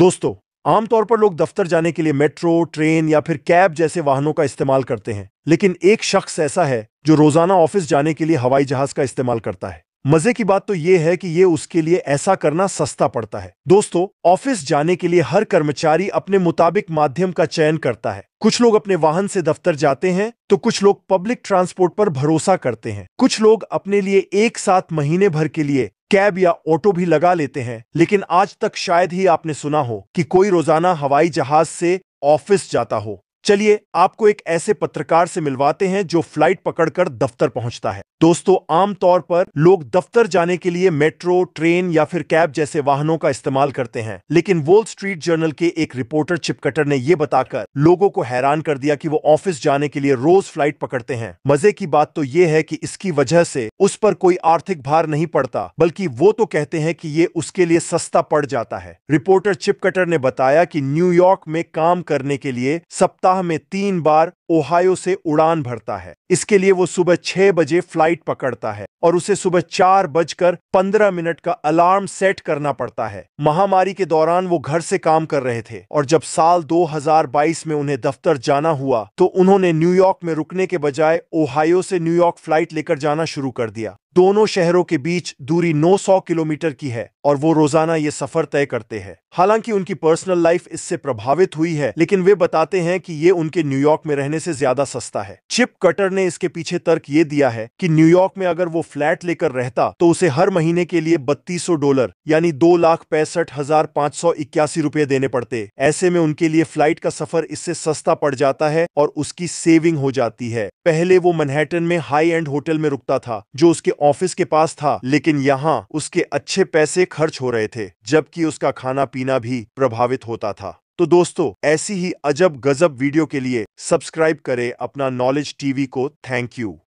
दोस्तों आमतौर पर लोग दफ्तर जाने के लिए मेट्रो ट्रेन या फिर कैब जैसे वाहनों का इस्तेमाल करते हैं लेकिन एक शख्स ऐसा है जो रोजाना ऑफिस जाने के लिए हवाई जहाज का इस्तेमाल करता है मजे की बात तो ये है कि ये उसके लिए ऐसा करना सस्ता पड़ता है दोस्तों ऑफिस जाने के लिए हर कर्मचारी अपने मुताबिक माध्यम का चयन करता है कुछ लोग अपने वाहन से दफ्तर जाते हैं तो कुछ लोग पब्लिक ट्रांसपोर्ट पर भरोसा करते हैं कुछ लोग अपने लिए एक साथ महीने भर के लिए कैब या ऑटो भी लगा लेते हैं लेकिन आज तक शायद ही आपने सुना हो कि कोई रोजाना हवाई जहाज से ऑफिस जाता हो चलिए आपको एक ऐसे पत्रकार से मिलवाते हैं जो फ्लाइट पकड़कर दफ्तर पहुंचता है दोस्तों आमतौर पर लोग दफ्तर जाने के लिए मेट्रो ट्रेन या फिर कैब जैसे वाहनों का इस्तेमाल करते हैं लेकिन वॉल स्ट्रीट जर्नल के एक रिपोर्टर चिपकटर ने यह बताकर लोगों को हैरान कर दिया कि वो ऑफिस जाने के लिए रोज फ्लाइट पकड़ते हैं मजे की बात तो ये है कि इसकी वजह से उस पर कोई आर्थिक भार नहीं पड़ता बल्कि वो तो कहते हैं कि ये उसके लिए सस्ता पड़ जाता है रिपोर्टर चिपकटर ने बताया कि न्यूयॉर्क में काम करने के लिए सप्ताह सप्ताह में तीन बार ओहायो से उड़ान भरता है इसके लिए वो सुबह छह बजे फ्लाइट पकड़ता है और उसे सुबह चार बजकर पंद्रह मिनट का अलार्म सेट करना पड़ता है महामारी के दौरान वो घर से काम कर रहे थे और जब साल 2022 में उन्हें दफ्तर जाना हुआ तो उन्होंने न्यूयॉर्क में रुकने के बजाय ओहायो से न्यूयॉर्क फ्लाइट लेकर जाना शुरू कर दिया दोनों शहरों के बीच दूरी 900 किलोमीटर की है और वो रोजाना ये सफर तय करते हैं हालांकि उनकी पर्सनल लाइफ इससे प्रभावित हुई है लेकिन वे बताते हैं कि ये उनके न्यूयॉर्क में रहने से ज्यादा सस्ता है चिप कटर ने इसके पीछे तर्क ये दिया है कि न्यूयॉर्क में अगर वो फ्लैट लेकर रहता तो उसे हर महीने के लिए बत्तीस डॉलर यानी दो लाख पैंसठ हजार पाँच सौ इक्यासी रुपए देने पड़ते ऐसे में उनके लिए फ्लाइट का सफर इससे सस्ता पड़ जाता है और उसकी सेविंग हो जाती है पहले वो मनहैटन में हाई एंड होटल में रुकता था जो उसके ऑफिस के पास था लेकिन यहाँ उसके अच्छे पैसे खर्च हो रहे थे जबकि उसका खाना पीना भी प्रभावित होता था तो दोस्तों ऐसी ही अजब गजब वीडियो के लिए सब्सक्राइब करें अपना नॉलेज टीवी को थैंक यू